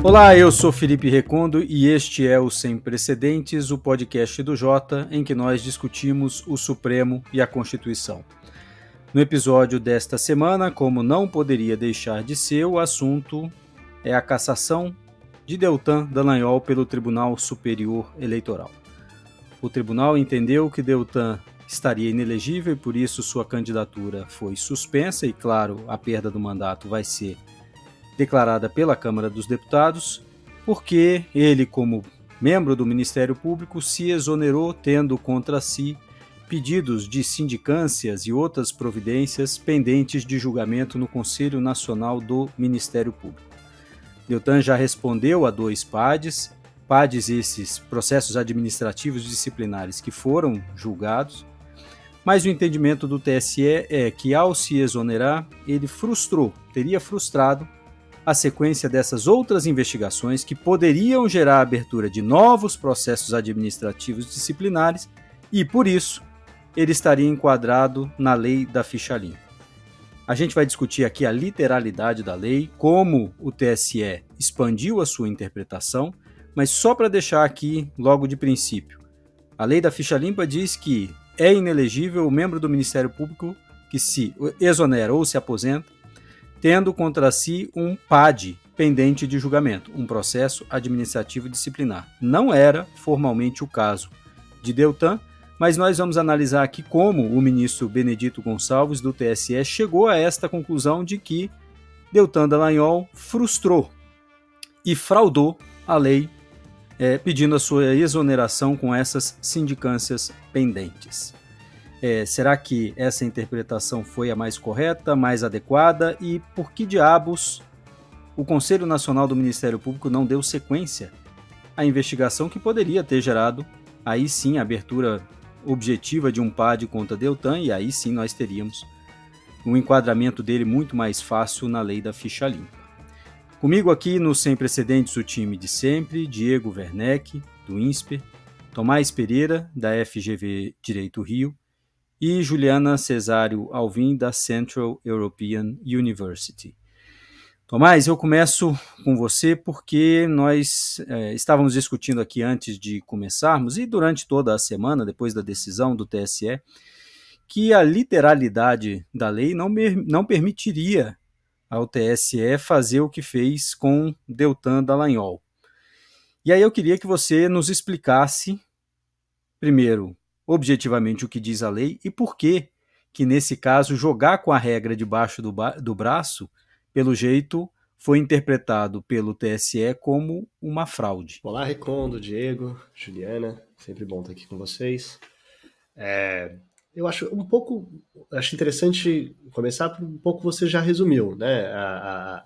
Olá, eu sou Felipe Recondo e este é o Sem Precedentes, o podcast do Jota, em que nós discutimos o Supremo e a Constituição. No episódio desta semana, como não poderia deixar de ser, o assunto é a cassação de Deltan Dallagnol pelo Tribunal Superior Eleitoral. O tribunal entendeu que Deltan estaria inelegível e por isso sua candidatura foi suspensa e claro, a perda do mandato vai ser declarada pela Câmara dos Deputados, porque ele, como membro do Ministério Público, se exonerou tendo contra si pedidos de sindicâncias e outras providências pendentes de julgamento no Conselho Nacional do Ministério Público. Deltan já respondeu a dois PADs, PADs esses processos administrativos disciplinares que foram julgados, mas o entendimento do TSE é que, ao se exonerar, ele frustrou, teria frustrado a sequência dessas outras investigações que poderiam gerar a abertura de novos processos administrativos disciplinares e, por isso, ele estaria enquadrado na lei da ficha limpa. A gente vai discutir aqui a literalidade da lei, como o TSE expandiu a sua interpretação, mas só para deixar aqui logo de princípio. A lei da ficha limpa diz que é inelegível o membro do Ministério Público que se exonera ou se aposenta tendo contra si um PAD, pendente de julgamento, um processo administrativo disciplinar. Não era formalmente o caso de Deltan, mas nós vamos analisar aqui como o ministro Benedito Gonçalves do TSE chegou a esta conclusão de que Deltan Dallagnol frustrou e fraudou a lei é, pedindo a sua exoneração com essas sindicâncias pendentes. É, será que essa interpretação foi a mais correta, mais adequada? E por que diabos o Conselho Nacional do Ministério Público não deu sequência à investigação que poderia ter gerado aí sim a abertura objetiva de um PAD contra Deltan, e aí sim nós teríamos um enquadramento dele muito mais fácil na lei da ficha limpa. Comigo aqui no Sem Precedentes, o time de sempre, Diego Werneck, do INSPER, Tomás Pereira, da FGV Direito Rio, e Juliana Cesário Alvim, da Central European University. Tomás, eu começo com você porque nós é, estávamos discutindo aqui antes de começarmos e durante toda a semana, depois da decisão do TSE, que a literalidade da lei não, não permitiria ao TSE fazer o que fez com Deltan Dallagnol. E aí eu queria que você nos explicasse, primeiro, objetivamente o que diz a lei e por que, que nesse caso, jogar com a regra debaixo do, do braço, pelo jeito, foi interpretado pelo TSE como uma fraude. Olá, Recondo, Diego, Juliana, sempre bom estar aqui com vocês. É, eu acho um pouco, acho interessante começar por um pouco você já resumiu, né, a, a,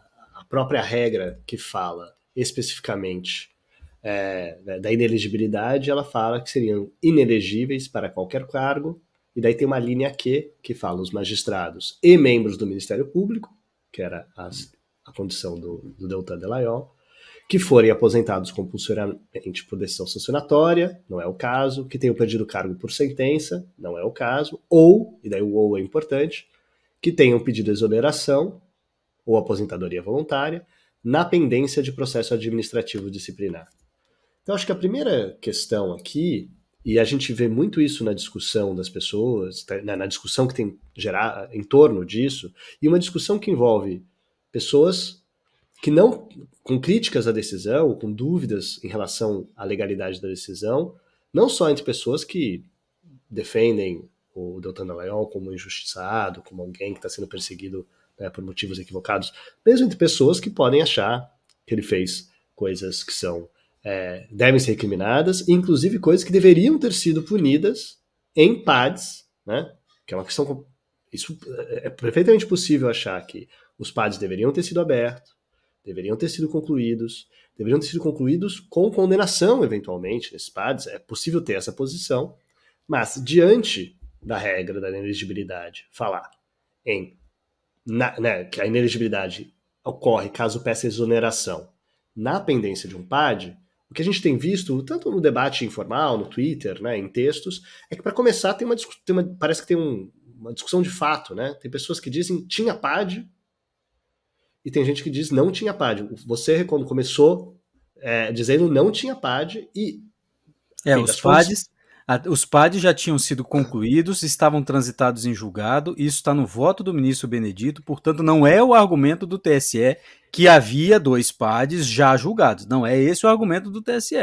a própria regra que fala especificamente é, né, da inelegibilidade, ela fala que seriam inelegíveis para qualquer cargo, e daí tem uma linha Q que fala os magistrados e membros do Ministério Público, que era a, a condição do, do Deltan Delayol, que forem aposentados compulsoriamente por decisão sancionatória, não é o caso, que tenham perdido cargo por sentença, não é o caso, ou, e daí o ou é importante, que tenham pedido exoneração ou aposentadoria voluntária na pendência de processo administrativo disciplinar. Então, acho que a primeira questão aqui, e a gente vê muito isso na discussão das pessoas, tá, na, discussão que tem gerar em torno disso, e uma discussão que envolve pessoas que não com críticas à decisão, com dúvidas em relação à legalidade da decisão, não só entre pessoas que defendem o Deltan Dallagnol como injustiçado, como alguém que está sendo perseguido né, por motivos equivocados, mesmo entre pessoas que podem achar que ele fez coisas que são é, devem ser recriminadas, inclusive coisas que deveriam ter sido punidas em PADs, né? que é uma questão. Isso é, é perfeitamente possível achar que os PADs deveriam ter sido abertos, deveriam ter sido concluídos, deveriam ter sido concluídos com condenação, eventualmente, nesses PADs. É possível ter essa posição, mas diante da regra da inelegibilidade, falar em na, né, que a inelegibilidade ocorre caso peça exoneração na pendência de um PAD, o que a gente tem visto, tanto no debate informal, no Twitter, né, em textos, é que para começar tem uma, tem uma, parece que tem um, uma discussão de fato, né? Tem pessoas que dizem tinha PAD e tem gente que diz não tinha PAD. Você, quando começou é, dizendo não tinha PAD e... É, os PADs... Fontes os PADs já tinham sido concluídos, estavam transitados em julgado, isso está no voto do ministro Benedito, portanto, não é o argumento do TSE que havia dois PADs já julgados. Não é esse o argumento do TSE.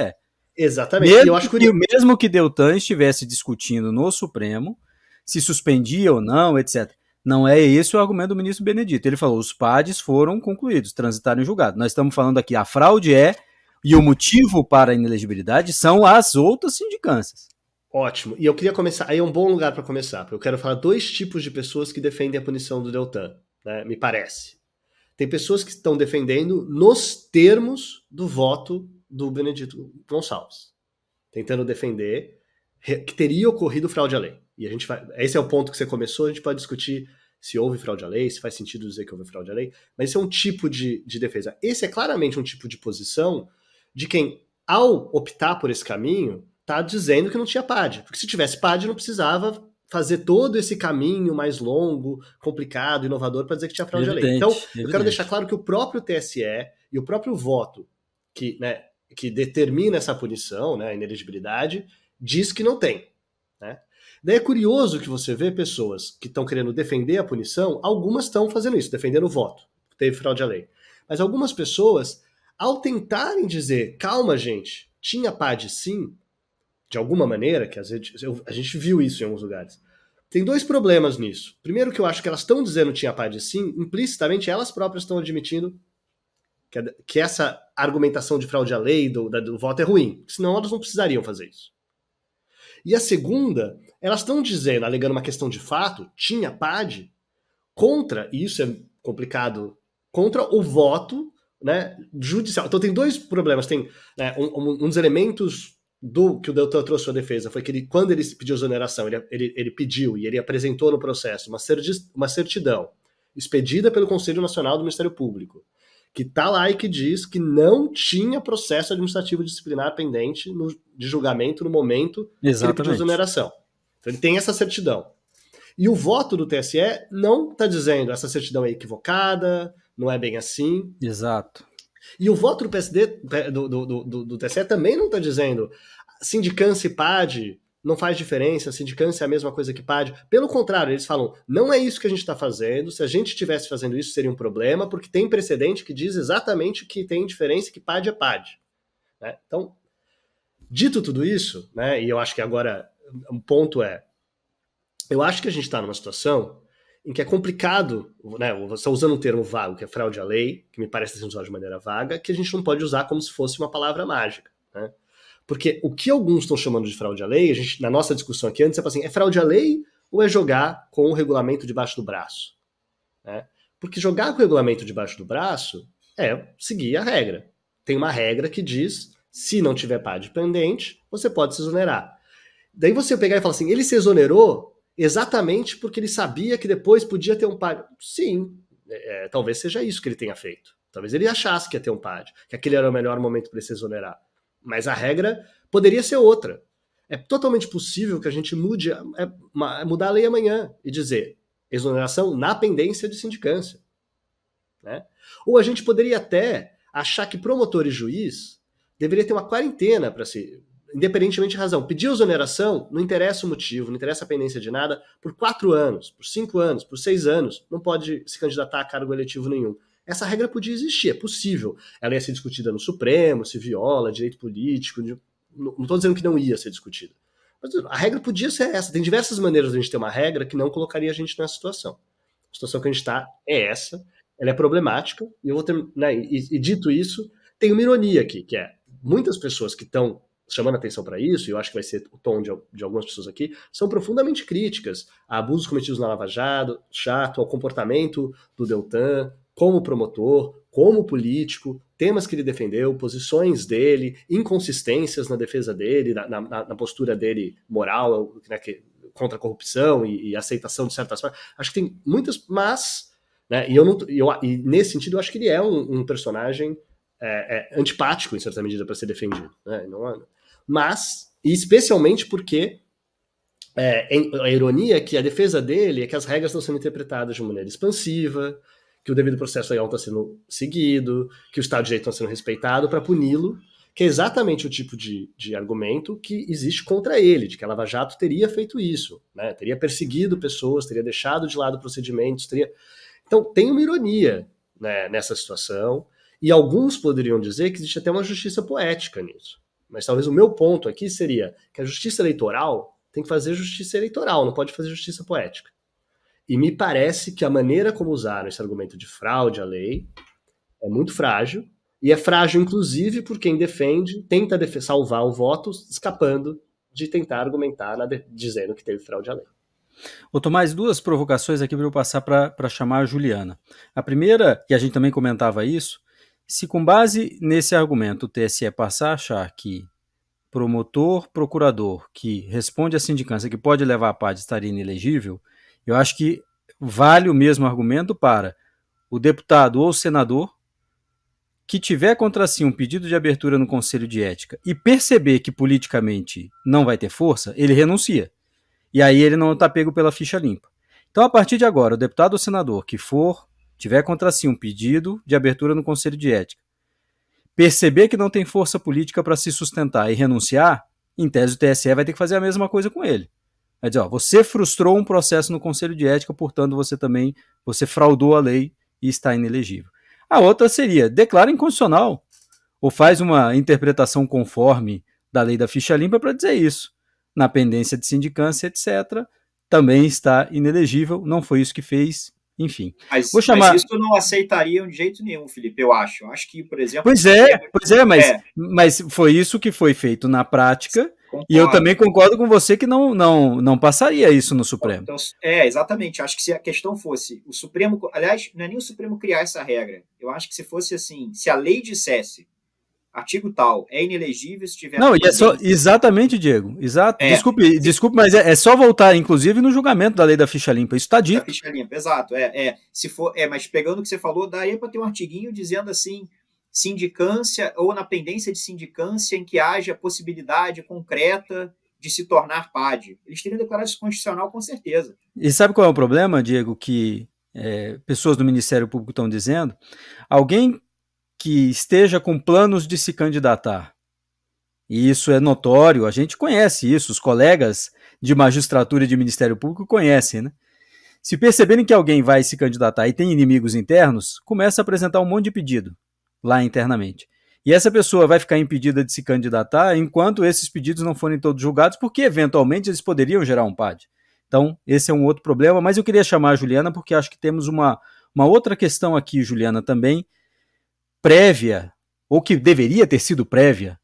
Exatamente. Mesmo, eu acho que, mesmo que Deltan estivesse discutindo no Supremo, se suspendia ou não, etc. Não é esse o argumento do ministro Benedito. Ele falou: os PADs foram concluídos, transitaram em julgado. Nós estamos falando aqui, a fraude é, e o motivo para a inelegibilidade são as outras sindicâncias. Ótimo. E eu queria começar. Aí é um bom lugar para começar, porque eu quero falar dois tipos de pessoas que defendem a punição do Deltan, né? me parece. Tem pessoas que estão defendendo nos termos do voto do Benedito Gonçalves, tentando defender que teria ocorrido fraude à lei. E a gente vai. Esse é o ponto que você começou, a gente pode discutir se houve fraude à lei, se faz sentido dizer que houve fraude à lei, mas esse é um tipo de, de defesa. Esse é claramente um tipo de posição de quem, ao optar por esse caminho, está dizendo que não tinha PAD. Porque se tivesse PAD, não precisava fazer todo esse caminho mais longo, complicado, inovador para dizer que tinha fraude evidente, à lei. Então, evidente. eu quero deixar claro que o próprio TSE e o próprio voto que, né, que determina essa punição, né, a inelegibilidade, diz que não tem. Né? Daí é curioso que você vê pessoas que estão querendo defender a punição, algumas estão fazendo isso, defendendo o voto, teve fraude à lei. Mas algumas pessoas, ao tentarem dizer, calma gente, tinha PAD sim, de alguma maneira, que às vezes eu, a gente viu isso em alguns lugares. Tem dois problemas nisso. Primeiro, que eu acho que elas estão dizendo tinha pai de sim, implicitamente elas próprias estão admitindo que, que, essa argumentação de fraude à lei do, do, do voto é ruim, senão elas não precisariam fazer isso. E a segunda, elas estão dizendo, alegando uma questão de fato, tinha PAD, contra, e isso é complicado, contra o voto né, judicial. Então tem dois problemas. Tem né, um, um dos elementos do que o Deltan trouxe sua defesa foi que ele, quando ele pediu exoneração, ele, ele, ele pediu e ele apresentou no processo uma, certidão, uma certidão expedida pelo Conselho Nacional do Ministério Público, que está lá e que diz que não tinha processo administrativo disciplinar pendente no, de julgamento no momento Exatamente. que ele pediu exoneração. Então ele tem essa certidão. E o voto do TSE não está dizendo essa certidão é equivocada, não é bem assim. Exato. E o voto do PSD, do, do, do, do TSE, também não está dizendo sindicância e PAD não faz diferença, sindicância é a mesma coisa que PAD. Pelo contrário, eles falam, não é isso que a gente está fazendo, se a gente estivesse fazendo isso seria um problema, porque tem precedente que diz exatamente que tem diferença que PAD é PAD. Né? Então, dito tudo isso, né, e eu acho que agora um ponto é, eu acho que a gente está numa situação em que é complicado, né, Só tá usando um termo vago, que é fraude à lei, que me parece ser usado de maneira vaga, que a gente não pode usar como se fosse uma palavra mágica. Né? Porque o que alguns estão chamando de fraude à lei, a gente, na nossa discussão aqui antes, é assim, é fraude à lei ou é jogar com o regulamento debaixo do braço? Né? Porque jogar com o regulamento debaixo do braço é seguir a regra. Tem uma regra que diz, se não tiver par de pendente, você pode se exonerar. Daí você pegar e falar assim, ele se exonerou, exatamente porque ele sabia que depois podia ter um padre. Sim, é, é, talvez seja isso que ele tenha feito. Talvez ele achasse que ia ter um padre, que aquele era o melhor momento para se exonerar. Mas a regra poderia ser outra. É totalmente possível que a gente mude, é, mudar a lei amanhã e dizer exoneração na pendência de sindicância. Né? Ou a gente poderia até achar que promotor e juiz deveria ter uma quarentena para se independentemente de razão. Pediu exoneração, não interessa o motivo, não interessa a pendência de nada, por quatro anos, por cinco anos, por seis anos, não pode se candidatar a cargo eletivo nenhum. Essa regra podia existir, é possível. Ela ia ser discutida no Supremo, se viola, direito político. Não estou dizendo que não ia ser discutida. Mas a regra podia ser essa. Tem diversas maneiras de a gente ter uma regra que não colocaria a gente nessa situação. A situação que a gente está é essa, ela é problemática, e, eu vou terminar. Né, e, e dito isso, tem uma ironia aqui, que é muitas pessoas que estão chamando atenção para isso, e eu acho que vai ser o tom de, de, algumas pessoas aqui, são profundamente críticas a abusos cometidos na Lava Jato, chato, ao comportamento do Deltan, como promotor, como político, temas que ele defendeu, posições dele, inconsistências na defesa dele, na, na, na postura dele moral, né, que, contra a corrupção e, e aceitação de certas... Acho que tem muitas, mas... Né, e, eu não, eu, e nesse sentido, eu acho que ele é um, um personagem é, é, antipático, em certa medida, para ser defendido. Né? Não, é mas, e especialmente porque é, a ironia é que a defesa dele é que as regras estão sendo interpretadas de maneira expansiva, que o devido processo legal está sendo seguido, que o Estado de Direito está sendo respeitado para puni-lo, que é exatamente o tipo de, de argumento que existe contra ele, de que a Lava Jato teria feito isso, né? teria perseguido pessoas, teria deixado de lado procedimentos, teria... Então tem uma ironia né, nessa situação, e alguns poderiam dizer que existe até uma justiça poética nisso. Mas talvez o meu ponto aqui seria que a justiça eleitoral tem que fazer justiça eleitoral, não pode fazer justiça poética. E me parece que a maneira como usaram esse argumento de fraude à lei é muito frágil, e é frágil, inclusive, por quem defende, tenta def salvar o voto, escapando de tentar argumentar dizendo que teve fraude à lei. Ô Tomás, duas provocações aqui para eu passar para chamar a Juliana. A primeira, e a gente também comentava isso, se com base nesse argumento o TSE passar a achar que promotor, procurador que responde à sindicância que pode levar a PAD estaria inelegível, eu acho que vale o mesmo argumento para o deputado ou senador que tiver contra si um pedido de abertura no Conselho de Ética e perceber que politicamente não vai ter força, ele renuncia. E aí ele não está pego pela ficha limpa. Então, a partir de agora, o deputado ou senador que for tiver contra si um pedido de abertura no Conselho de Ética, perceber que não tem força política para se sustentar e renunciar, em tese o TSE vai ter que fazer a mesma coisa com ele. Vai dizer, ó, você frustrou um processo no Conselho de Ética, portanto você também, você fraudou a lei e está inelegível. A outra seria, declara incondicional ou faz uma interpretação conforme da lei da ficha limpa para dizer isso. Na pendência de sindicância, etc., também está inelegível, não foi isso que fez, enfim. Mas, vou chamar... mas isso não aceitaria de jeito nenhum, Felipe, eu acho. Acho que, por exemplo. Pois é, é pois é, mas, é. mas foi isso que foi feito na prática. Concordo. E eu também concordo com você que não, não, não passaria isso no Supremo. Então, é, exatamente. Acho que se a questão fosse o Supremo. Aliás, não é nem o Supremo criar essa regra. Eu acho que se fosse assim, se a lei dissesse artigo tal é inelegível se tiver. Não, e é só. Exatamente, Diego. Exato. É. Desculpe, desculpe, mas é, é, só voltar, inclusive, no julgamento da lei da ficha limpa. Isso está dito. Da ficha limpa, exato. É, é, se for, é, mas pegando o que você falou, daí para ter um artiguinho dizendo assim: sindicância ou na pendência de sindicância em que haja possibilidade concreta de se tornar PAD. Eles teriam declarado isso constitucional com certeza. E sabe qual é o problema, Diego, que é, pessoas do Ministério Público estão dizendo? Alguém que esteja com planos de se candidatar. E isso é notório, a gente conhece isso, os colegas de magistratura e de Ministério Público conhecem, né? Se perceberem que alguém vai se candidatar e tem inimigos internos, começa a apresentar um monte de pedido lá internamente. E essa pessoa vai ficar impedida de se candidatar enquanto esses pedidos não forem todos julgados, porque eventualmente eles poderiam gerar um PAD. Então, esse é um outro problema, mas eu queria chamar a Juliana porque acho que temos uma, uma outra questão aqui, Juliana, também, prévia, ou que deveria ter sido prévia,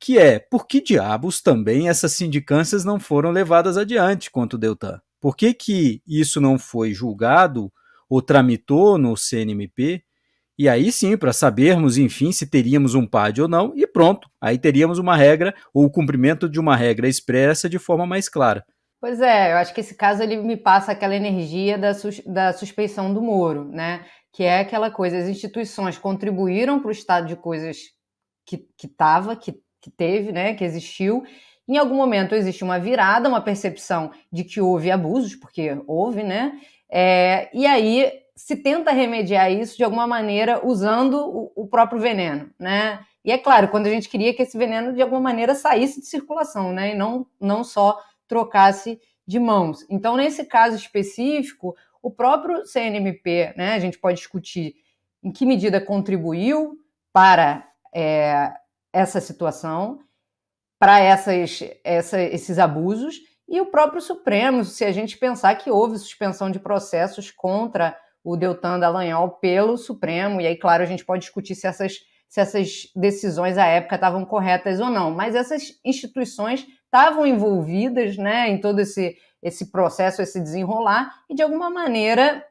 que é por que diabos também essas sindicâncias não foram levadas adiante contra o Deltan? Por que, que isso não foi julgado ou tramitou no CNMP? E aí sim, para sabermos, enfim, se teríamos um PAD ou não, e pronto, aí teríamos uma regra ou o cumprimento de uma regra expressa de forma mais clara. Pois é, eu acho que esse caso ele me passa aquela energia da, sus da suspeição do Moro, né? que é aquela coisa, as instituições contribuíram para o estado de coisas que estava, que, que, que teve, né, que existiu. Em algum momento existe uma virada, uma percepção de que houve abusos, porque houve, né? É, e aí se tenta remediar isso de alguma maneira usando o, o, próprio veneno, né? E é claro, quando a gente queria que esse veneno de alguma maneira saísse de circulação, né? E não, não só trocasse de mãos. Então, nesse caso específico, o próprio CNMP, né, a gente pode discutir em que medida contribuiu para é, essa situação, para essas, essa, esses abusos, e o próprio Supremo, se a gente pensar que houve suspensão de processos contra o Deltan Dallagnol pelo Supremo, e aí, claro, a gente pode discutir se essas, se essas decisões à época estavam corretas ou não, mas essas instituições estavam envolvidas né, em todo esse esse processo, esse desenrolar, e de alguma maneira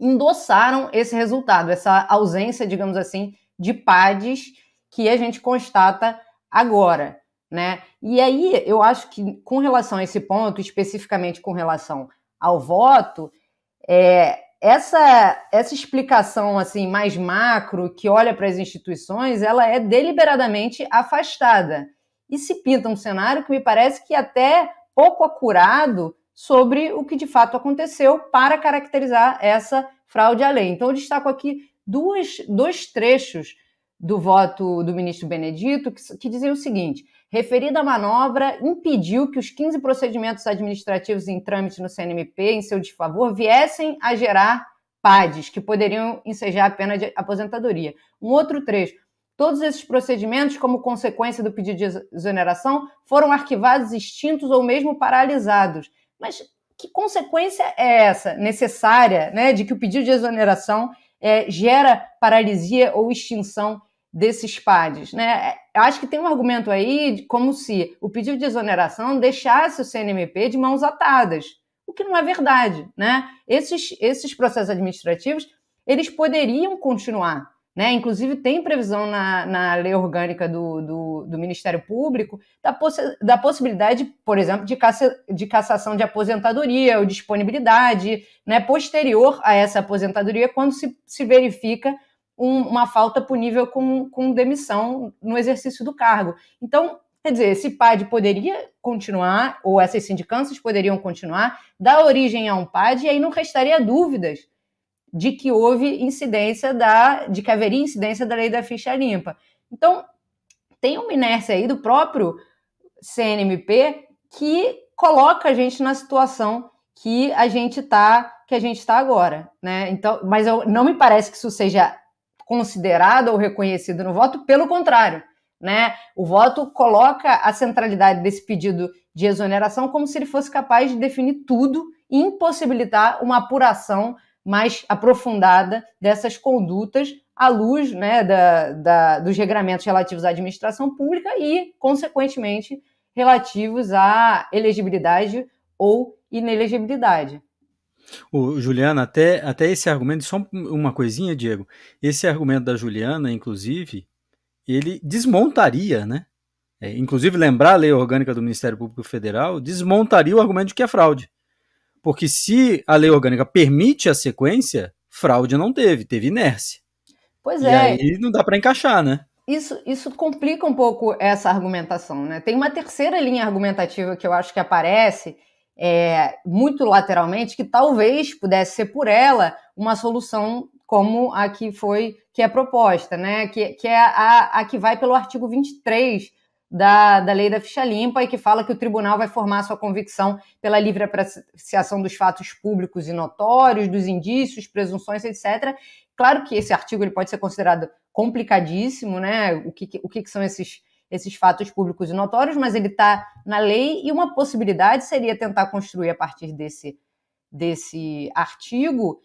endossaram esse resultado, essa ausência, digamos assim, de PADs que a gente constata agora, né? E aí eu acho que com relação a esse ponto, especificamente com relação ao voto, é, essa essa explicação assim mais macro que olha para as instituições, ela é deliberadamente afastada e se pinta um cenário que me parece que até pouco acurado sobre o que de fato aconteceu para caracterizar essa fraude à lei. Então, eu destaco aqui duas, dois trechos do voto do ministro Benedito que, que o seguinte: referida manobra impediu que os 15 procedimentos administrativos em trâmite no CNMP em seu desfavor viessem a gerar PADs, que poderiam ensejar a pena de aposentadoria. Um outro trecho. Todos esses procedimentos, como consequência do pedido de exoneração, foram arquivados, extintos ou mesmo paralisados. Mas que consequência é essa necessária, né, de que o pedido de exoneração é, gera paralisia ou extinção desses PADs, né? Acho que tem um argumento aí de como se o pedido de exoneração deixasse o CNMP de mãos atadas, o que não é verdade, né? Esses, esses processos administrativos, eles poderiam continuar, né? Inclusive, tem previsão na, na lei orgânica do, do, do Ministério Público da, possi da possibilidade, por exemplo, de, caça de cassação de aposentadoria ou disponibilidade né, posterior a essa aposentadoria, quando se, se verifica um, uma falta punível com, com demissão no exercício do cargo. Então, Quer dizer, esse PAD poderia continuar, ou essas sindicâncias poderiam continuar, dar origem a um PAD, e aí não restaria dúvidas de que houve incidência da, de que haveria incidência da lei da ficha limpa. Então, tem uma inércia aí do próprio CNMP que coloca a gente na situação que a gente está que a gente está agora, né? Então, mas eu, não me parece que isso seja considerado ou reconhecido no voto, pelo contrário, né? O voto coloca a centralidade desse pedido de exoneração como se ele fosse capaz de definir tudo e impossibilitar uma apuração mais aprofundada dessas condutas à luz né, da, da, dos regramentos relativos à administração pública e, consequentemente, relativos à elegibilidade ou inelegibilidade. O Juliana, até, até esse argumento, só uma coisinha, Diego. Esse argumento da Juliana, inclusive, ele desmontaria, né? É, inclusive, lembrar a lei orgânica do Ministério Público Federal desmontaria o argumento de que é fraude. Porque se a lei orgânica permite a sequência, fraude não teve, teve inércia. Pois e é. aí não dá para encaixar, né? Isso, isso complica um pouco essa argumentação, né? Tem uma terceira linha argumentativa que eu acho que aparece é, muito lateralmente, que talvez pudesse ser por ela uma solução como a que foi que é proposta, né? Que, que é a, a que vai pelo artigo 23 da, da lei da ficha limpa e que fala que o tribunal vai formar sua convicção pela livre apreciação dos fatos públicos e notórios, dos indícios, presunções, etc. Claro que esse artigo ele pode ser considerado complicadíssimo, né? O que, o que, que são esses, esses fatos públicos e notórios, mas ele está na lei e uma possibilidade seria tentar construir a partir desse, desse artigo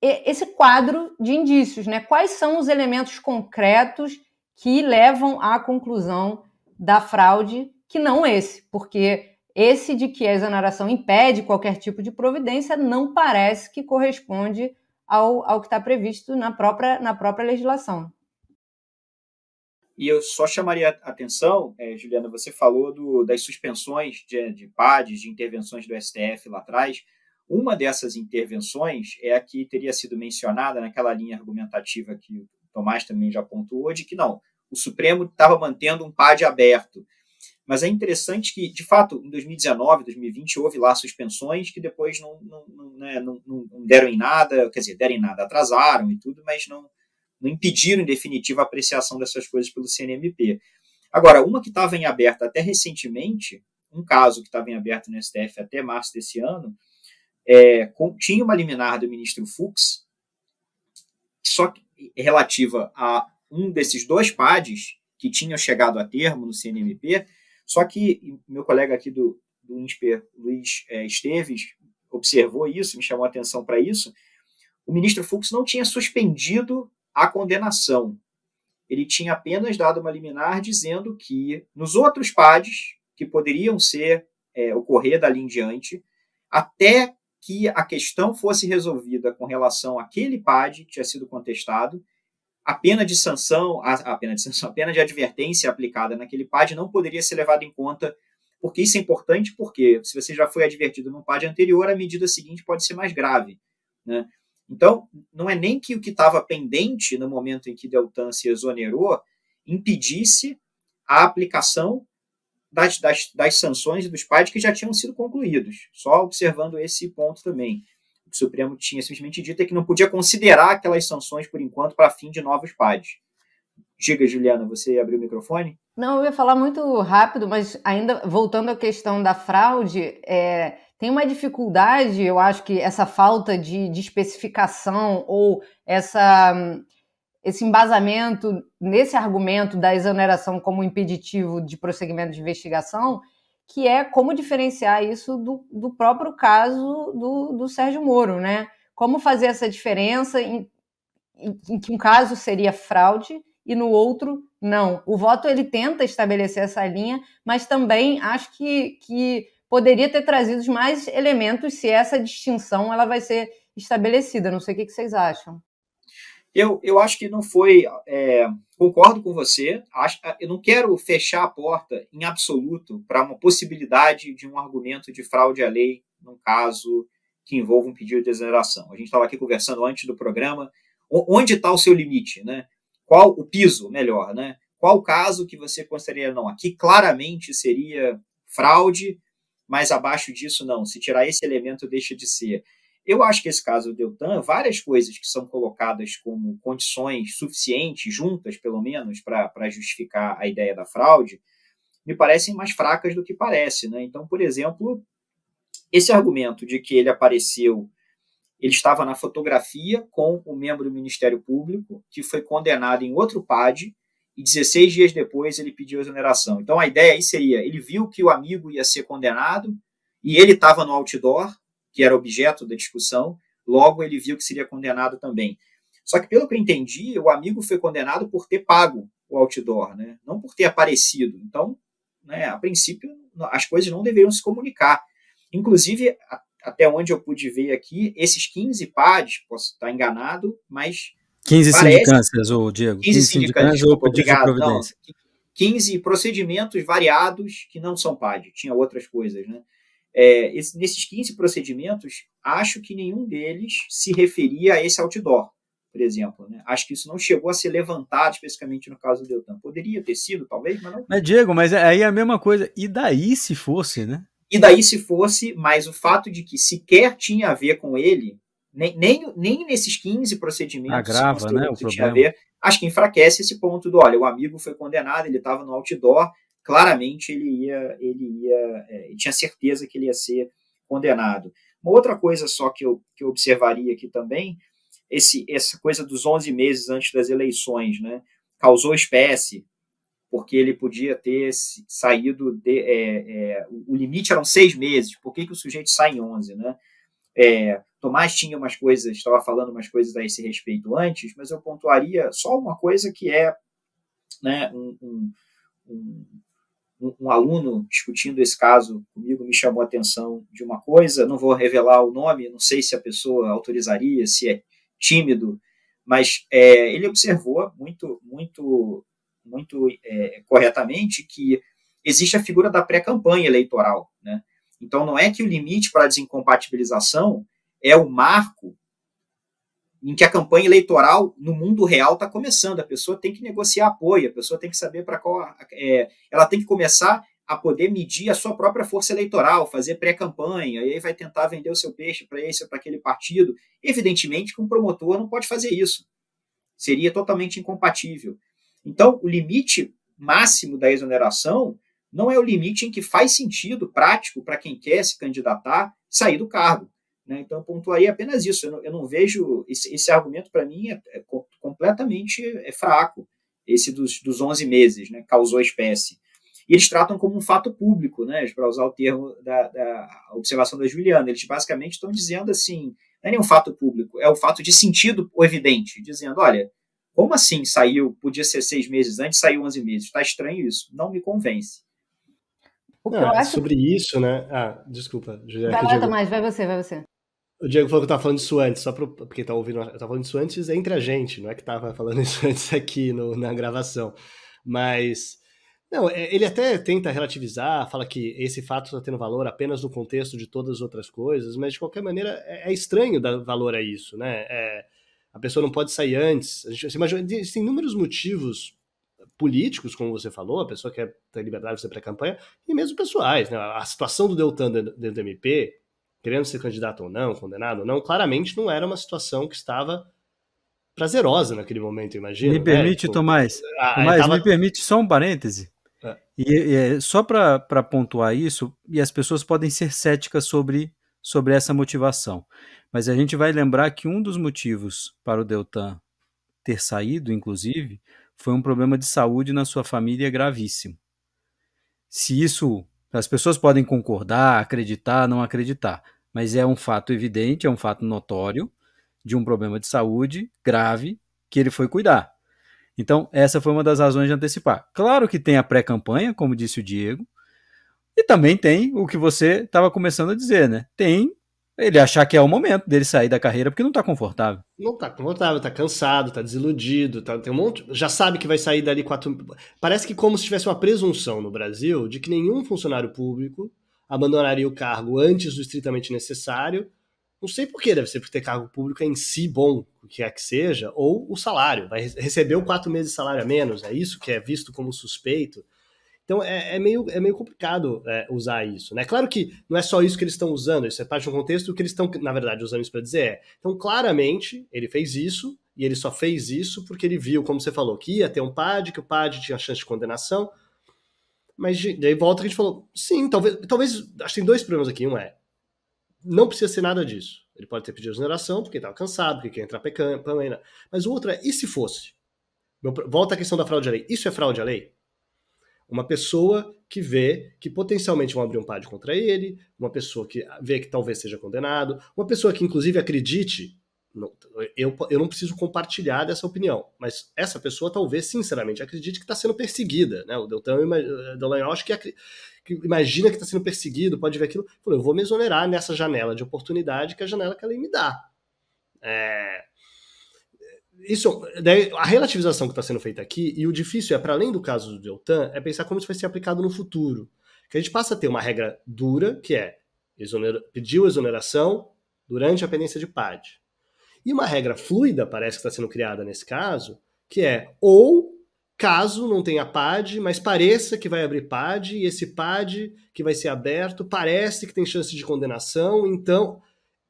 esse quadro de indícios, né? Quais são os elementos concretos que levam à conclusão da fraude que não esse, porque esse de que a exoneração impede qualquer tipo de providência não parece que corresponde ao, ao que está previsto na própria, na própria legislação. E eu só chamaria a atenção, é, Juliana, você falou do, das suspensões de, de PADs, de intervenções do STF lá atrás. Uma dessas intervenções é a que teria sido mencionada naquela linha argumentativa que o Tomás também já pontuou, de que não, o Supremo estava mantendo um PAD aberto. Mas é interessante que, de fato, em 2019, 2020, houve lá suspensões que depois não, não, não, né, não, não deram em nada, quer dizer, deram em nada, atrasaram e tudo, mas não, não impediram, em definitiva, a apreciação dessas coisas pelo CNMP. Agora, uma que estava em aberto até recentemente, um caso que estava em aberto no STF até março desse ano, é, com, tinha uma liminar do ministro Fux, só que, relativa a um desses dois PADs que tinham chegado a termo no CNMP, só que meu colega aqui do, do INSPER, Luiz é, Esteves, observou isso, me chamou a atenção para isso, o ministro Fux não tinha suspendido a condenação. Ele tinha apenas dado uma liminar dizendo que nos outros PADs, que poderiam ser é, ocorrer dali em diante, até que a questão fosse resolvida com relação àquele PAD que tinha sido contestado, a pena de sanção, a, a, pena de sanção, a pena de advertência aplicada naquele PAD não poderia ser levada em conta, porque isso é importante, porque se você já foi advertido no PAD anterior, a medida seguinte pode ser mais grave. Né? Então, não é nem que o que estava pendente no momento em que Deltan se exonerou impedisse a aplicação das, das, das sanções e dos PADs que já tinham sido concluídos, só observando esse ponto também. Supremo tinha simplesmente dito é que não podia considerar aquelas sanções por enquanto para fim de novos PADs. Diga, Juliana, você abriu o microfone? Não, eu ia falar muito rápido, mas ainda voltando à questão da fraude, é, tem uma dificuldade, eu acho que essa falta de, de especificação ou essa, esse embasamento nesse argumento da exoneração como impeditivo de prosseguimento de investigação que é como diferenciar isso do, do próprio caso do, do Sérgio Moro, né? Como fazer essa diferença em, em, em que um caso seria fraude e no outro não. O voto ele tenta estabelecer essa linha, mas também acho que, que poderia ter trazido mais elementos se essa distinção ela vai ser estabelecida. Não sei o que vocês acham. Eu, eu acho que não foi. É, concordo com você. Acho, ah, eu não quero fechar a porta em absoluto para uma possibilidade de um argumento de fraude à lei num caso que envolva um pedido de exoneração. A gente estava aqui conversando antes do programa. Onde está o seu limite, né? Qual o piso, melhor, né? Qual caso que você consideraria não? Aqui claramente seria fraude, mas abaixo disso não. Se tirar esse elemento, deixa de ser. Eu acho que esse caso do Deltan, várias coisas que são colocadas como condições suficientes, juntas pelo menos, para justificar a ideia da fraude, me parecem mais fracas do que parece. Né? Então, por exemplo, esse argumento de que ele apareceu, ele estava na fotografia com o um membro do Ministério Público, que foi condenado em outro PAD, e 16 dias depois ele pediu exoneração. Então a ideia aí seria: ele viu que o amigo ia ser condenado e ele estava no outdoor, que era objeto da discussão, logo ele viu que seria condenado também. Só que, pelo que eu entendi, o amigo foi condenado por ter pago o outdoor, né? não por ter aparecido. Então, né, a princípio, as coisas não deveriam se comunicar. Inclusive, até onde eu pude ver aqui, esses 15 pares, posso estar enganado, mas. 15 parece, sindicâncias, ô Diego. 15, 15 sindicâncias, ou obrigado. Não, 15 procedimentos variados que não são PAD, tinha outras coisas, né? É, esse, nesses 15 procedimentos, acho que nenhum deles se referia a esse outdoor, por exemplo. Né? Acho que isso não chegou a ser levantado especificamente no caso do Deltan. Poderia ter sido, talvez, mas não. Mas, Diego, mas é, aí é a mesma coisa. E daí se fosse, né? E daí se fosse, mas o fato de que sequer tinha a ver com ele, nem, nem, nem nesses 15 procedimentos Agrava, né, o tinha a ver, acho que enfraquece esse ponto do, olha, o amigo foi condenado, ele estava no outdoor, claramente ele ia, ele ia, é, tinha certeza que ele ia ser condenado. Uma outra coisa só que eu, que eu observaria aqui também, esse, essa coisa dos 11 meses antes das eleições, né, causou espécie, porque ele podia ter saído, de, é, é, o limite eram seis meses, por que, que o sujeito sai em 11, né? É, Tomás tinha umas coisas, estava falando umas coisas a esse respeito antes, mas eu pontuaria só uma coisa que é né, um, um, um um, um, aluno discutindo esse caso comigo me chamou a atenção de uma coisa, não vou revelar o nome, não sei se a pessoa autorizaria, se é tímido, mas é, ele observou muito, muito, muito é, corretamente que existe a figura da pré-campanha eleitoral, né? Então não é que o limite para a desincompatibilização é o marco em que a campanha eleitoral no mundo real está começando. A pessoa tem que negociar apoio, a pessoa tem que saber para qual. É, ela tem que começar a poder medir a sua própria força eleitoral, fazer pré-campanha, e aí vai tentar vender o seu peixe para esse ou para aquele partido. Evidentemente que um promotor não pode fazer isso. Seria totalmente incompatível. Então, o limite máximo da exoneração não é o limite em que faz sentido prático para quem quer se candidatar sair do cargo. Né? Então, eu pontuaria apenas isso. Eu não, eu não vejo. Esse, esse argumento, para mim, é, é, completamente é fraco, esse dos, dos 11 meses, né? causou a espécie. E eles tratam como um fato público, né? para usar o termo da, da observação da Juliana. Eles basicamente estão dizendo assim: não é nenhum fato público, é o fato de sentido evidente, dizendo: olha, como assim saiu, podia ser seis meses antes, saiu 11 meses? Está estranho isso, não me convence. Não, ah, sobre isso, né? Ah, desculpa, Juliana. Vai lá, Tomás, vai você, vai você. O Diego falou que eu tava falando isso antes, só pro, porque tá ouvindo. Eu tá tava falando isso antes entre a gente, não é que tava falando isso antes aqui no, na gravação. Mas. Não, é, ele até tenta relativizar, fala que esse fato está tendo valor apenas no contexto de todas as outras coisas, mas de qualquer maneira é, é, estranho dar valor a isso, né? É, a pessoa não pode sair antes. A gente, imagina, existem inúmeros motivos políticos, como você falou, a pessoa quer ter liberdade de fazer pré-campanha, e mesmo pessoais, né? A situação do Deltan dentro do MP, querendo ser candidato ou não, condenado ou não, claramente não era uma situação que estava prazerosa naquele momento, imagina. Me né? permite, tipo, Tomás, mas ah, Tomás tava... me permite só um parêntese. É. E, e, é, só para pontuar isso, e as pessoas podem ser céticas sobre, sobre essa motivação, mas a gente vai lembrar que um dos motivos para o Deltan ter saído, inclusive, foi um problema de saúde na sua família gravíssimo. Se isso as pessoas podem concordar, acreditar, não acreditar, mas é um fato evidente, é um fato notório de um problema de saúde grave que ele foi cuidar. Então, essa foi uma das razões de antecipar. Claro que tem a pré-campanha, como disse o Diego, e também tem o que você estava começando a dizer, né? Tem ele achar que é o momento dele sair da carreira porque não tá confortável. Não tá confortável, tá cansado, tá desiludido, tá, tem um monte. Já sabe que vai sair dali quatro. Parece que como se tivesse uma presunção no Brasil de que nenhum funcionário público abandonaria o cargo antes do estritamente necessário. Não sei por que, deve ser porque ter cargo público é em si bom, o que é que seja, ou o salário. Vai receber quatro meses de salário a menos, é isso que é visto como suspeito. Então é, é meio, é meio complicado é, usar isso. Né? Claro que não é só isso que eles estão usando, isso é parte de um contexto, o que eles estão, na verdade, usando isso para dizer é. Então, claramente, ele fez isso, e ele só fez isso porque ele viu, como você falou, que ia ter um PAD, que o PAD tinha chance de condenação. Mas daí volta que a gente falou, sim, talvez, talvez. Acho que tem dois problemas aqui. Um é, não precisa ser nada disso. Ele pode ter pedido exoneração porque estava cansado, porque quer entrar pecando, né? mas o outro é, e se fosse? Volta à questão da fraude à lei. Isso é fraude à lei? Uma pessoa que vê que potencialmente vão abrir um PAD contra ele, uma pessoa que vê que talvez seja condenado, uma pessoa que inclusive acredite. Eu, eu não preciso compartilhar dessa opinião, mas essa pessoa talvez, sinceramente, acredite que está sendo perseguida. Né? O Deltan eu eh, acho que, que imagina que está sendo perseguido, pode ver aquilo. Falou, eu vou me exonerar nessa janela de oportunidade, que é a janela que ela me dá. É, isso, né, a relativização que está sendo feita aqui, e o difícil é, para além do caso do Deltan, é pensar como isso vai ser aplicado no futuro. Que a gente passa a ter uma regra dura, que é pediu exoneração durante a pendência de PAD. E uma regra fluida, parece que está sendo criada nesse caso, que é ou caso não tenha PAD, mas pareça que vai abrir PAD, e esse PAD que vai ser aberto parece que tem chance de condenação, então.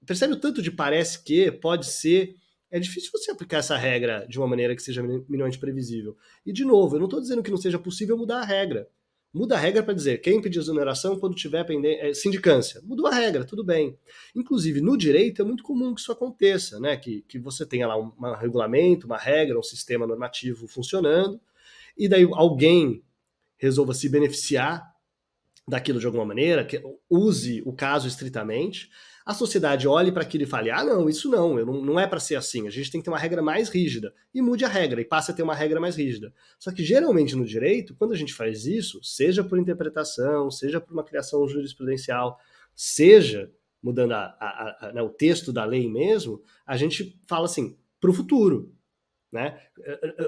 Percebe o tanto de parece que, pode ser, é difícil você aplicar essa regra de uma maneira que seja minimamente previsível. E, de novo, eu não estou dizendo que não seja possível mudar a regra. Muda a regra para dizer quem pedir exoneração quando tiver pendente, é, sindicância. Mudou a regra, tudo bem. Inclusive, no direito é muito comum que isso aconteça, né? Que, que você tenha lá um, um regulamento, uma regra, um sistema normativo funcionando, e daí alguém resolva se beneficiar daquilo de alguma maneira, que use o caso estritamente, a sociedade olhe para aquilo e fale: ah, não, isso não, eu não, não é para ser assim, a gente tem que ter uma regra mais rígida, e mude a regra, e passe a ter uma regra mais rígida. Só que geralmente no direito, quando a gente faz isso, seja por interpretação, seja por uma criação jurisprudencial, seja mudando a, a, a, né, o texto da lei mesmo, a gente fala assim, para o futuro. Né?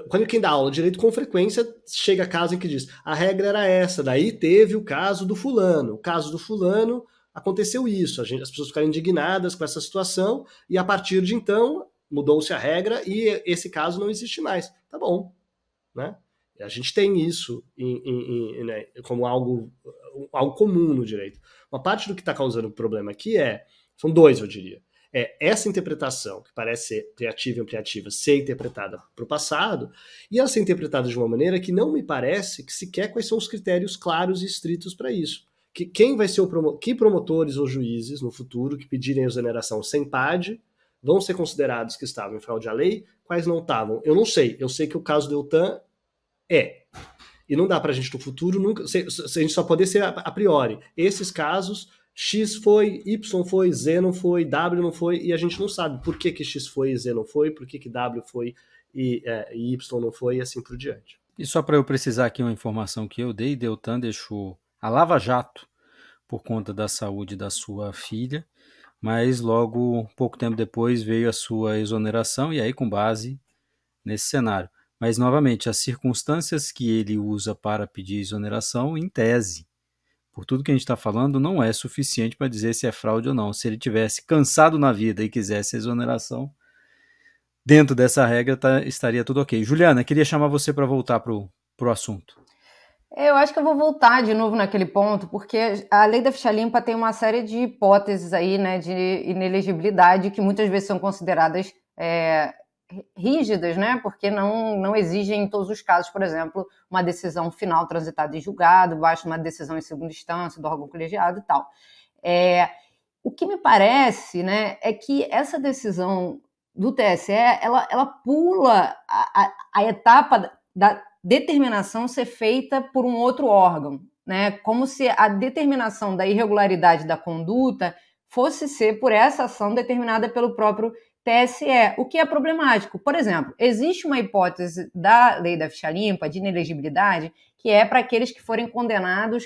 Quando quem dá aula de direito com frequência chega a caso em que diz a regra era essa, daí teve o caso do fulano, o caso do fulano aconteceu isso, gente, as pessoas ficaram indignadas com essa situação e a partir de então mudou-se a regra e esse caso não existe mais. Tá bom, né? A gente tem isso em, em, em, né, como algo, algo comum no direito. Uma parte do que está causando o problema aqui é, são dois, eu diria. É essa interpretação, que parece ser criativa e ampliativa, ser interpretada para o passado, e ela ser interpretada de uma maneira que não me parece que sequer quais são os critérios claros e estritos para isso que quem vai ser o promo que promotores ou juízes no futuro que pedirem exoneração sem PAD vão ser considerados que estavam em fraude à lei, quais não estavam. Eu não sei. Eu sei que o caso do Deltan é. E não dá para a gente no futuro nunca. Se, se a gente só poder ser a, a, priori. Esses casos, X foi, Y foi, Z não foi, W não foi, e a gente não sabe por que, que X foi e Z não foi, por que, que W foi e, é, e Y não foi, e assim por diante. E só para eu precisar aqui uma informação que eu dei, Deltan deixou a Lava Jato por conta da saúde da sua filha, mas logo pouco tempo depois veio a sua exoneração e aí com base nesse cenário. Mas novamente, as circunstâncias que ele usa para pedir exoneração, em tese, por tudo que a gente está falando, não é suficiente para dizer se é fraude ou não. Se ele tivesse cansado na vida e quisesse exoneração, dentro dessa regra tá, estaria tudo ok. Juliana, queria chamar você para voltar para o assunto. É, eu acho que eu vou voltar de novo naquele ponto, porque a lei da ficha limpa tem uma série de hipóteses aí, né, de inelegibilidade que muitas vezes são consideradas é, rígidas, né, porque não, não exigem em todos os casos, por exemplo, uma decisão final transitada em julgado, basta uma decisão em segunda instância do órgão colegiado e tal. É, o que me parece, né, é que essa decisão do TSE, ela, ela pula a, a, a etapa da, determinação ser feita por um outro órgão, né? Como se a determinação da irregularidade da conduta fosse ser por essa ação determinada pelo próprio TSE, o que é problemático. Por exemplo, existe uma hipótese da lei da ficha limpa de inelegibilidade que é para aqueles que forem condenados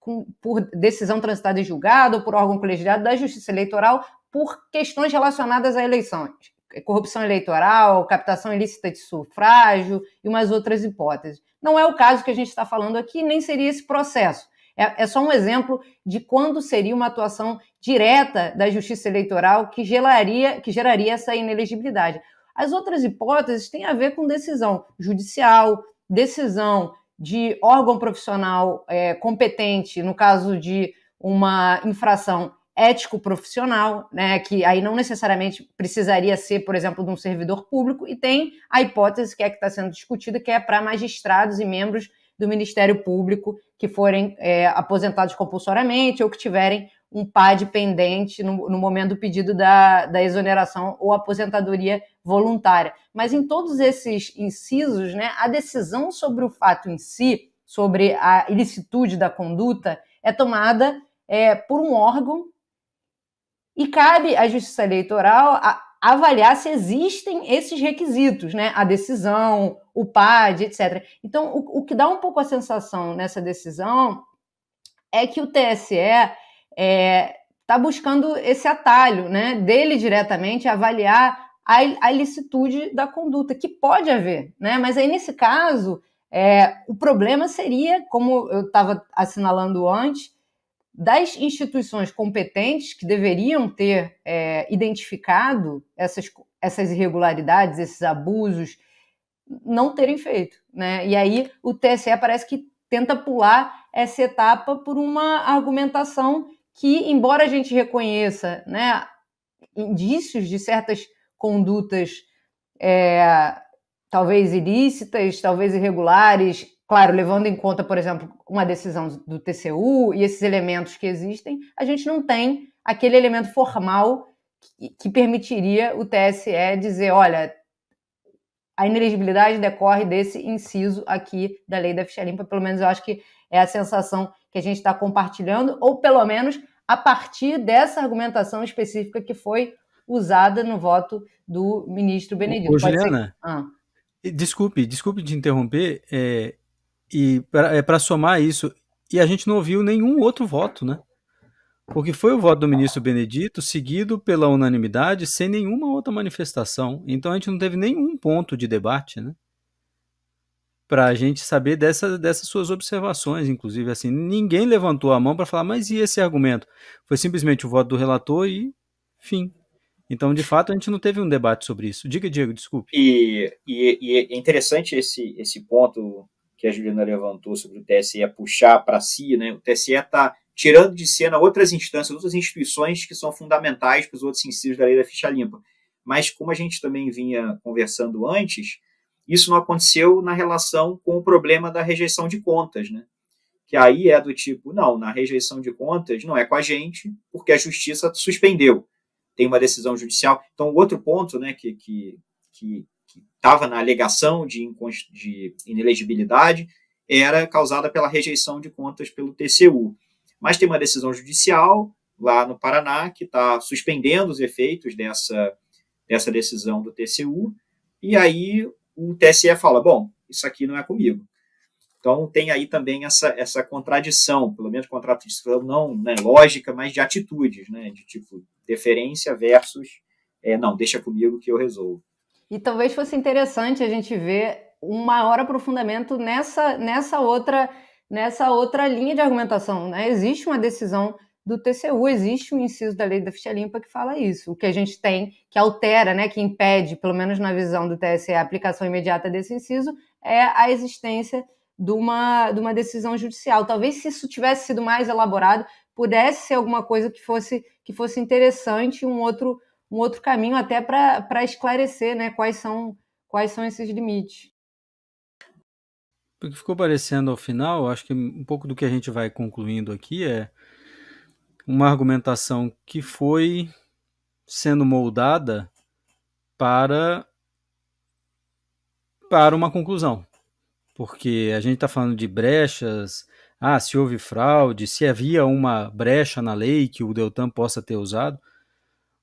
com, por decisão transitada em julgado ou por órgão colegiado da Justiça Eleitoral por questões relacionadas a eleições. É, corrupção eleitoral, captação ilícita de sufrágio e umas outras hipóteses. Não é o caso que a gente está falando aqui, nem seria esse processo. É, é só um exemplo de quando seria uma atuação direta da justiça eleitoral que geraria, que geraria essa inelegibilidade. As outras hipóteses têm a ver com decisão judicial, decisão de órgão profissional é, competente, no caso de uma infração ético profissional, né, que aí não necessariamente precisaria ser, por exemplo, de um servidor público, e tem a hipótese que é que está sendo discutida, que é para magistrados e membros do Ministério Público que forem é, aposentados compulsoriamente ou que tiverem um PAD pendente no, no momento do pedido da, da, exoneração ou aposentadoria voluntária. Mas em todos esses incisos, né, a decisão sobre o fato em si, sobre a ilicitude da conduta, é tomada é, por um órgão e cabe à Justiça Eleitoral avaliar se existem esses requisitos, né? A decisão, o PAD, etc. Então, o, o que dá um pouco a sensação nessa decisão é que o TSE está é, tá buscando esse atalho, né? Dele diretamente avaliar a, a ilicitude da conduta, que pode haver, né? Mas aí, nesse caso, é, o problema seria, como eu estava assinalando antes, das instituições competentes que deveriam ter é, identificado essas, essas irregularidades, esses abusos, não terem feito. Né? E aí o TSE parece que tenta pular essa etapa por uma argumentação que, embora a gente reconheça né, indícios de certas condutas é, talvez ilícitas, talvez irregulares, Claro, levando em conta, por exemplo, uma decisão do TCU e esses elementos que existem, a gente não tem aquele elemento formal que, permitiria o TSE dizer: olha, a inelegibilidade decorre desse inciso aqui da lei da ficha limpa. Pelo menos eu acho que é a sensação que a gente está compartilhando, ou pelo menos a partir dessa argumentação específica que foi usada no voto do ministro Benedito. Ô, Juliana, ah. desculpe, desculpe de interromper. É, e para é somar isso, e a gente não ouviu nenhum outro voto, né? Porque foi o voto do ministro Benedito, seguido pela unanimidade, sem nenhuma outra manifestação. Então a gente não teve nenhum ponto de debate, né? Para a gente saber dessa, dessas suas observações, inclusive. assim Ninguém levantou a mão para falar, mas e esse argumento? Foi simplesmente o voto do relator e fim. Então, de fato, a gente não teve um debate sobre isso. Diga, Diego, desculpe. E, e, e é interessante esse, esse ponto que a Juliana levantou sobre o TSE puxar para si, né? O TSE está tirando de cena outras instâncias, outras instituições que são fundamentais para os outros incisos da lei da ficha limpa. Mas como a gente também vinha conversando antes, isso não aconteceu na relação com o problema da rejeição de contas, né? Que aí é do tipo, não, na rejeição de contas não é com a gente, porque a justiça suspendeu. Tem uma decisão judicial. Então, outro ponto né, que, que, que estava na alegação de, de inelegibilidade era causada pela rejeição de contas pelo TCU. Mas tem uma decisão judicial lá no Paraná que está suspendendo os efeitos dessa, dessa decisão do TCU, e aí o TSE fala: bom, isso aqui não é comigo. Então tem aí também essa, essa contradição, pelo menos contradição não né, lógica, mas de atitudes, né, de tipo deferência versus é, não, deixa comigo que eu resolvo. E talvez fosse interessante a gente ver um maior aprofundamento nessa, nessa, outra, nessa outra linha de argumentação. Né? Existe uma decisão do TCU, existe um inciso da lei da ficha limpa que fala isso. O que a gente tem, que altera, né, que impede, pelo menos na visão do TSE, a aplicação imediata desse inciso, é a existência de uma, de uma decisão judicial. Talvez se isso tivesse sido mais elaborado, pudesse ser alguma coisa que fosse, que fosse interessante, um outro um outro caminho até para esclarecer né, quais, são, quais são esses limites. O que ficou parecendo ao final, acho que um pouco do que a gente vai concluindo aqui é uma argumentação que foi sendo moldada para para uma conclusão, porque a gente está falando de brechas, ah, se houve fraude, se havia uma brecha na lei que o Deltan possa ter usado,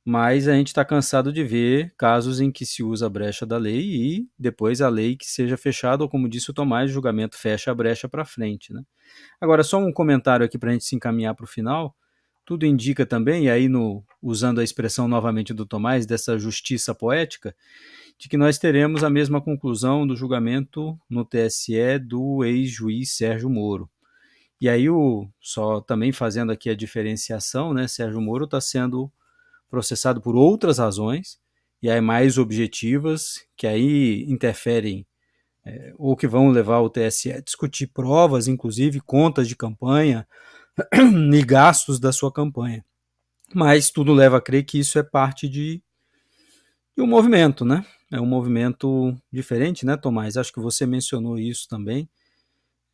mas a gente está cansado de ver casos em que se usa a brecha da lei e depois a lei que seja fechada, ou como disse o Tomás, o julgamento fecha a brecha para frente. Né? Agora, só um comentário aqui para a gente se encaminhar para o final. Tudo indica também, e aí no, usando a expressão novamente do Tomás, dessa justiça poética, de que nós teremos a mesma conclusão do julgamento no TSE do ex-juiz Sérgio Moro. E aí, o, só também fazendo aqui a diferenciação, né, Sérgio Moro está sendo processado por outras razões, e aí mais objetivas, que aí interferem é, ou que vão levar o TSE a discutir provas, inclusive contas de campanha e gastos da sua campanha. Mas tudo leva a crer que isso é parte de, de um movimento, né? É um movimento diferente, né, Tomás? Acho que você mencionou isso também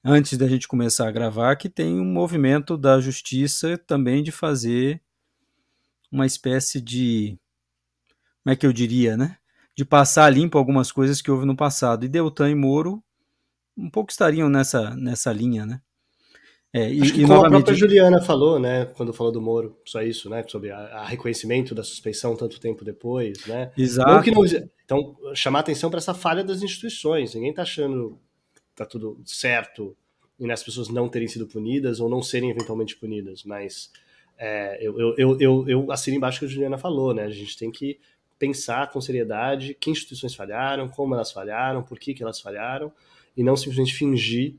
antes da gente começar a gravar, que tem um movimento da justiça também de fazer uma espécie de. Como é que eu diria, né? De passar limpo algumas coisas que houve no passado. E Deltan e Moro um pouco estariam nessa, nessa linha, né? É, e, Acho que e como a própria Juliana falou, né, quando falou do Moro, só isso, né, sobre a, a reconhecimento da suspeição tanto tempo depois, né? Exato. Não, então, chamar atenção para essa falha das instituições. Ninguém está achando tá tudo certo e né, as pessoas não terem sido punidas ou não serem eventualmente punidas, mas é, eu, eu, eu, eu, eu assino embaixo que a Juliana falou, né? A gente tem que pensar com seriedade que instituições falharam, como elas falharam, por que, que elas falharam, e não simplesmente fingir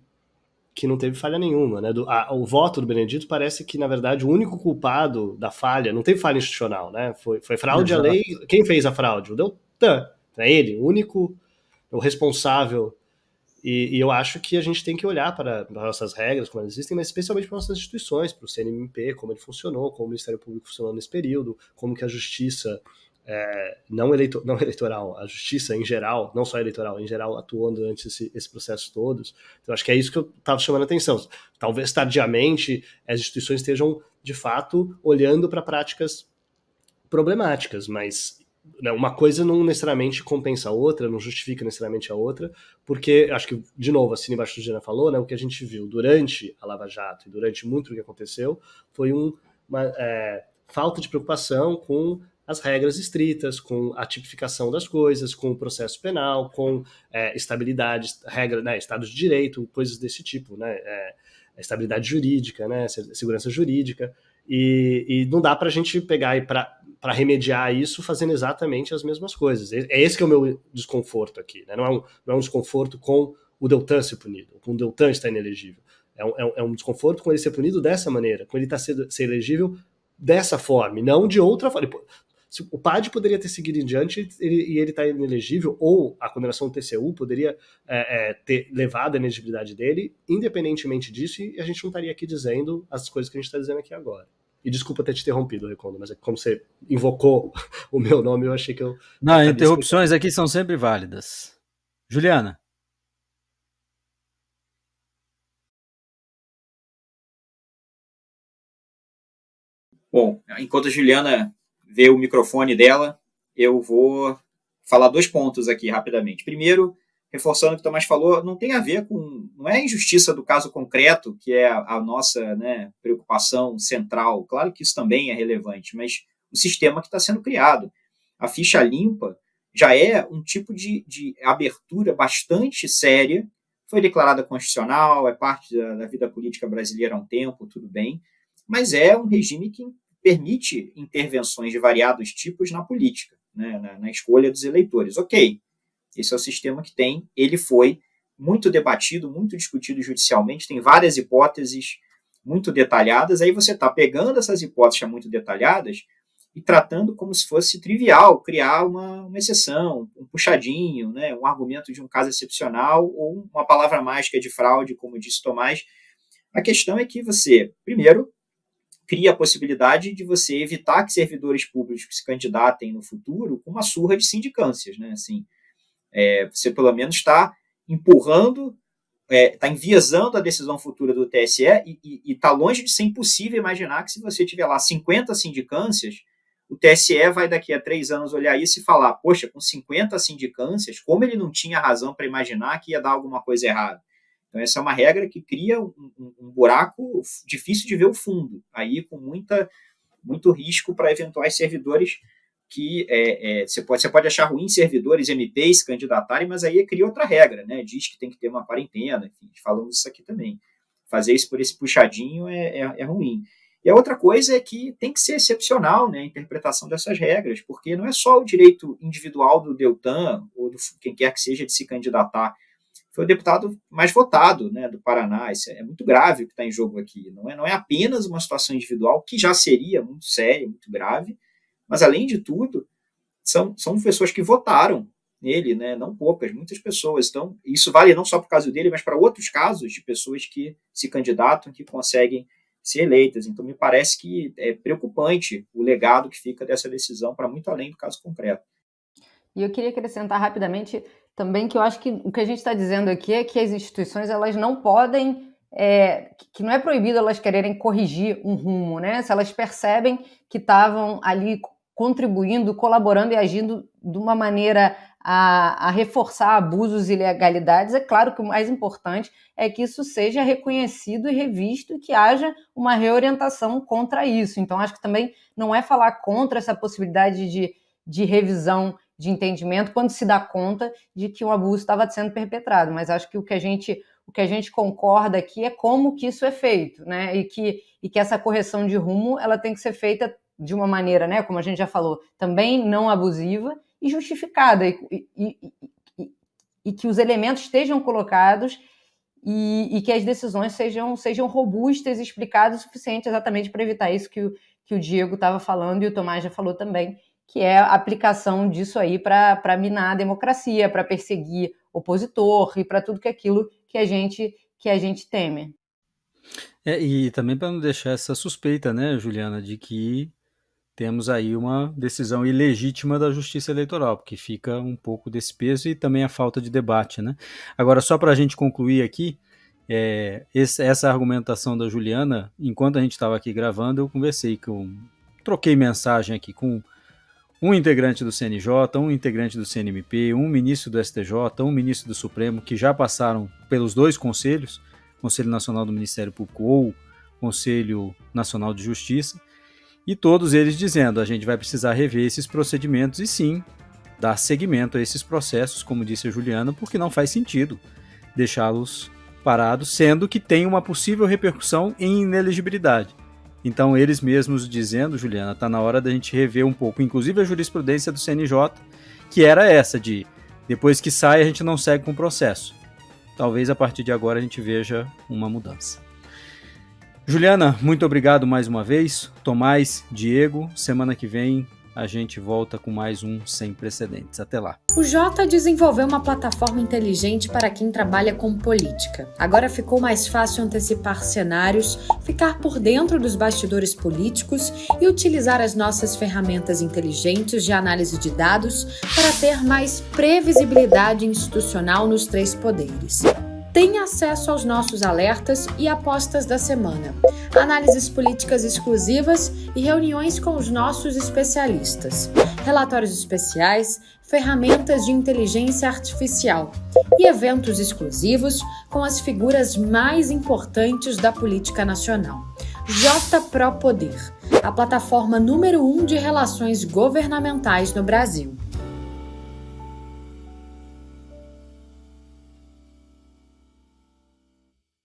que não teve falha nenhuma. Né? Do, a, o voto do Benedito parece que, na verdade, o único culpado da falha, não teve falha institucional, né? Foi, foi fraude à lei. Quem fez a fraude? O Deltan. É ele, o único o responsável e, e, eu acho que a gente tem que olhar para, para nossas regras, como elas existem, mas especialmente para nossas instituições, para o CNMP, como ele funcionou, como o Ministério Público funcionou nesse período, como que a justiça é, não, eleito, não eleitoral, a justiça em geral, não só eleitoral, em geral, atuou durante esse, esse processo todos. Então, acho que é isso que eu estava chamando a atenção. Talvez tardiamente as instituições estejam, de fato, olhando para práticas problemáticas, mas né, uma coisa não necessariamente compensa a outra, não justifica necessariamente a outra, porque acho que, de novo, a Cine do gina falou, né, o que a gente viu durante a Lava Jato e durante muito o que aconteceu foi um, uma é, falta de preocupação com as regras estritas, com a tipificação das coisas, com o processo penal, com é, estabilidade, regra, né, Estado de direito, coisas desse tipo, né, é, estabilidade jurídica, né, segurança jurídica, e, e não dá para a gente pegar e para remediar isso fazendo exatamente as mesmas coisas. É, é esse que é o meu desconforto aqui. Né? Não, é um, não, é um, desconforto com o Deltan ser punido, com o Deltan estar inelegível. É um, é um, é desconforto com ele ser punido dessa maneira, com ele estar tá sendo, ser elegível dessa forma, e não de outra forma. O PAD poderia ter seguido em diante ele, e ele está inelegível, ou a condenação do TCU poderia é, é, ter levado a elegibilidade dele, independentemente disso, e a gente não estaria aqui dizendo as coisas que a gente está dizendo aqui agora. E desculpa ter te interrompido, Recondo, mas é como você invocou o meu nome, eu achei que eu. Não, interrupções aqui são sempre válidas. Juliana. Bom, enquanto a Juliana vê o microfone dela, eu vou falar dois pontos aqui rapidamente. Primeiro, reforçando o que o Tomás falou, não tem a ver com. não é a injustiça do caso concreto, que é a, nossa né, preocupação central. Claro que isso também é relevante, mas o sistema que está sendo criado. A ficha limpa já é um tipo de, de abertura bastante séria. Foi declarada constitucional, é parte da, da vida política brasileira há um tempo, tudo bem, mas é um regime que permite intervenções de variados tipos na política, né, na, na escolha dos eleitores. Ok, esse é o sistema que tem. Ele foi muito debatido, muito discutido judicialmente, tem várias hipóteses muito detalhadas. Aí você está pegando essas hipóteses muito detalhadas e tratando como se fosse trivial criar uma, uma, exceção, um puxadinho, né, um argumento de um caso excepcional ou uma palavra mágica de fraude, como disse Tomás. A questão é que você, primeiro, cria a possibilidade de você evitar que servidores públicos se candidatem no futuro com uma surra de sindicâncias, né? Assim, é, você pelo menos está empurrando, está é, tá enviesando a decisão futura do TSE e está longe de ser impossível imaginar que se você tiver lá 50 sindicâncias, o TSE vai daqui a três anos olhar isso e falar, poxa, com 50 sindicâncias, como ele não tinha razão para imaginar que ia dar alguma coisa errada? Então, essa é uma regra que cria um, um, um buraco difícil de ver o fundo, aí com muita, muito risco para eventuais servidores que é, é, você, pode, você pode achar ruim servidores MPs candidatarem, mas aí é cria outra regra, né? Diz que tem que ter uma quarentena, enfim, falamos isso aqui também. Fazer isso por esse puxadinho é, é, é ruim. E a outra coisa é que tem que ser excepcional né, a interpretação dessas regras, porque não é só o direito individual do Deltan ou do quem quer que seja de se candidatar. Foi o deputado mais votado né, do Paraná. Isso é muito grave o que está em jogo aqui. Não é, não é apenas uma situação individual, que já seria muito séria, muito grave, mas, além de tudo, são, são pessoas que votaram nele, né? não poucas, muitas pessoas. Então, isso vale não só para o caso dele, mas para outros casos de pessoas que se candidatam, que conseguem ser eleitas. Então, me parece que é preocupante o legado que fica dessa decisão para muito além do caso concreto. E eu queria acrescentar rapidamente também que eu acho que o que a gente está dizendo aqui é que as instituições elas não podem, é, que não é proibido elas quererem corrigir um rumo, né? Se elas percebem que estavam ali contribuindo, colaborando e agindo de uma maneira a, a, reforçar abusos e ilegalidades, é claro que o mais importante é que isso seja reconhecido e revisto e que haja uma reorientação contra isso. Então, acho que também não é falar contra essa possibilidade de, de revisão de entendimento quando se dá conta de que um abuso estava sendo perpetrado, mas acho que o que a gente o que a gente concorda aqui é como que isso é feito, né? E que, e que essa correção de rumo ela tem que ser feita de uma maneira, né, como a gente já falou, também não abusiva e justificada, e, e, e, e que os elementos estejam colocados e, que as decisões sejam, sejam robustas e explicadas o suficiente exatamente para evitar isso que o, que o Diego estava falando e o Tomás já falou também, que é a aplicação disso aí para minar a democracia, para perseguir opositor e para tudo que é aquilo que a gente que a gente teme. É, e também para não deixar essa suspeita, né, Juliana, de que temos aí uma decisão ilegítima da Justiça Eleitoral, porque fica um pouco desse peso e também a falta de debate. Né? Agora, só para a gente concluir aqui, é, esse, essa argumentação da Juliana, enquanto a gente estava aqui gravando, eu conversei com. troquei mensagem aqui com um integrante do CNJ, um integrante do CNMP, um ministro do STJ, um ministro do Supremo, que já passaram pelos dois conselhos, Conselho Nacional do Ministério Público ou Conselho Nacional de Justiça, e todos eles dizendo: a gente vai precisar rever esses procedimentos e sim dar seguimento a esses processos, como disse a Juliana, porque não faz sentido deixá-los parados, sendo que tem uma possível repercussão em inelegibilidade. Então, eles mesmos dizendo, Juliana, está na hora da gente rever um pouco, inclusive a jurisprudência do CNJ, que era essa de depois que sai a gente não segue com o processo. Talvez a partir de agora a gente veja uma mudança. Juliana, muito obrigado mais uma vez. Tomás, Diego, semana que vem a gente volta com mais um Sem Precedentes. Até lá. O Jota desenvolveu uma plataforma inteligente para quem trabalha com política. Agora ficou mais fácil antecipar cenários, ficar por dentro dos bastidores políticos e utilizar as nossas ferramentas inteligentes de análise de dados para ter mais previsibilidade institucional nos três poderes tem acesso aos nossos alertas e apostas da semana, análises políticas exclusivas e reuniões com os nossos especialistas, relatórios especiais, ferramentas de inteligência artificial e eventos exclusivos com as figuras mais importantes da política nacional. JPRO Poder, a plataforma número um de relações governamentais no Brasil.